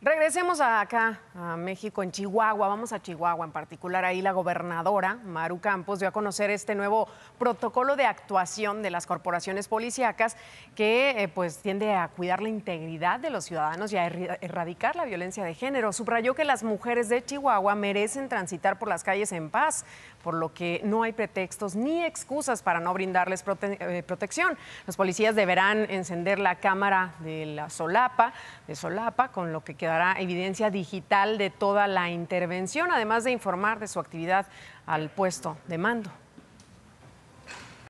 Regresemos acá, a México, en Chihuahua, vamos a Chihuahua en particular, ahí la gobernadora Maru Campos dio a conocer este nuevo protocolo de actuación de las corporaciones policíacas que eh, pues tiende a cuidar la integridad de los ciudadanos y a erradicar la violencia de género. Subrayó que las mujeres de Chihuahua merecen transitar por las calles en paz, por lo que no hay pretextos ni excusas para no brindarles eh, protección. Los policías deberán encender la cámara de la solapa, de solapa, con lo que queda dará evidencia digital de toda la intervención, además de informar de su actividad al puesto de mando.